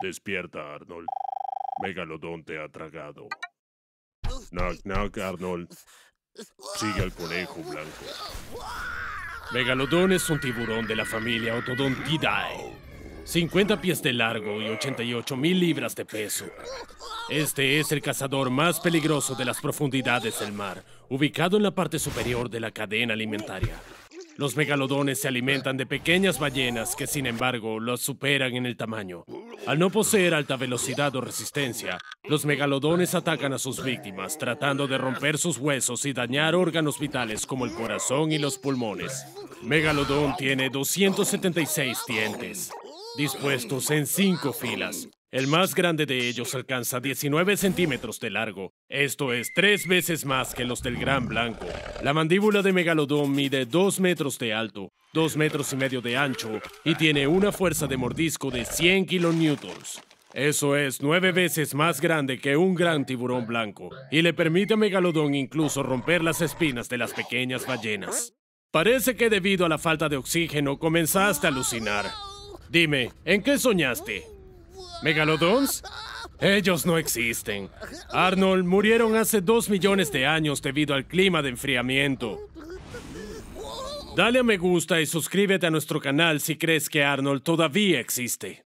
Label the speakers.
Speaker 1: Despierta, Arnold. Megalodón te ha tragado. Knock, knock, Arnold. Sigue al conejo blanco. Megalodón es un tiburón de la familia Otodontidae. 50 pies de largo y 88 mil libras de peso. Este es el cazador más peligroso de las profundidades del mar, ubicado en la parte superior de la cadena alimentaria. Los megalodones se alimentan de pequeñas ballenas que sin embargo los superan en el tamaño. Al no poseer alta velocidad o resistencia, los megalodones atacan a sus víctimas tratando de romper sus huesos y dañar órganos vitales como el corazón y los pulmones. Megalodón tiene 276 dientes, dispuestos en cinco filas, el más grande de ellos alcanza 19 centímetros de largo, esto es tres veces más que los del gran blanco. La mandíbula de Megalodón mide 2 metros de alto, 2 metros y medio de ancho y tiene una fuerza de mordisco de 100 kilonewtons. Eso es nueve veces más grande que un gran tiburón blanco y le permite a Megalodón incluso romper las espinas de las pequeñas ballenas. Parece que debido a la falta de oxígeno comenzaste a alucinar. Dime, ¿en qué soñaste? ¿Megalodons? Ellos no existen. Arnold, murieron hace dos millones de años debido al clima de enfriamiento. Dale a me gusta y suscríbete a nuestro canal si crees que Arnold todavía existe.